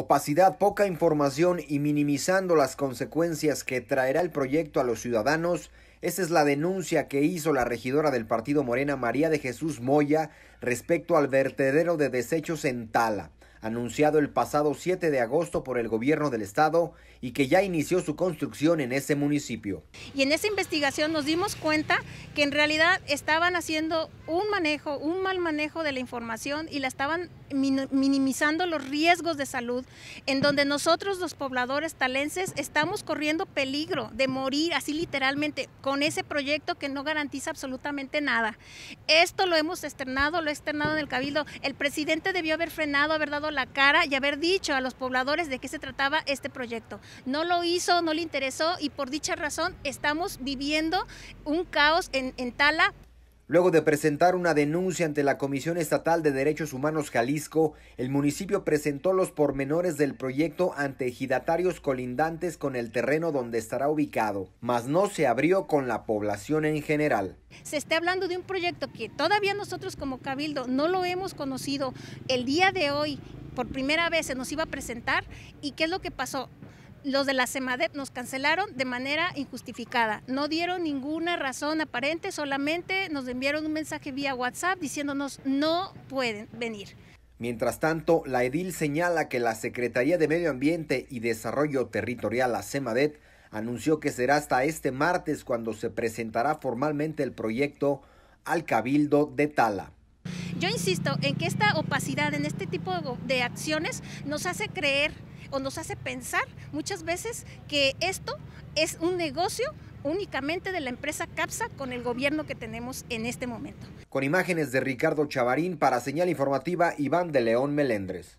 Opacidad, poca información y minimizando las consecuencias que traerá el proyecto a los ciudadanos, esa es la denuncia que hizo la regidora del partido Morena María de Jesús Moya respecto al vertedero de desechos en Tala anunciado el pasado 7 de agosto por el gobierno del estado y que ya inició su construcción en ese municipio. Y en esa investigación nos dimos cuenta que en realidad estaban haciendo un manejo, un mal manejo de la información y la estaban minimizando los riesgos de salud, en donde nosotros los pobladores talenses estamos corriendo peligro de morir así literalmente con ese proyecto que no garantiza absolutamente nada. Esto lo hemos externado, lo he externado en el cabildo. El presidente debió haber frenado, haber dado la cara y haber dicho a los pobladores de qué se trataba este proyecto. No lo hizo, no le interesó y por dicha razón estamos viviendo un caos en, en Tala Luego de presentar una denuncia ante la Comisión Estatal de Derechos Humanos Jalisco, el municipio presentó los pormenores del proyecto ante ejidatarios colindantes con el terreno donde estará ubicado, mas no se abrió con la población en general. Se está hablando de un proyecto que todavía nosotros como Cabildo no lo hemos conocido el día de hoy. Por primera vez se nos iba a presentar y ¿qué es lo que pasó? los de la CEMADEP nos cancelaron de manera injustificada. No dieron ninguna razón aparente, solamente nos enviaron un mensaje vía WhatsApp diciéndonos no pueden venir. Mientras tanto, la edil señala que la Secretaría de Medio Ambiente y Desarrollo Territorial, la CEMADET, anunció que será hasta este martes cuando se presentará formalmente el proyecto al Cabildo de Tala. Yo insisto en que esta opacidad en este tipo de acciones nos hace creer o nos hace pensar muchas veces que esto es un negocio únicamente de la empresa CAPSA con el gobierno que tenemos en este momento. Con imágenes de Ricardo Chavarín para Señal Informativa, Iván de León Melendres.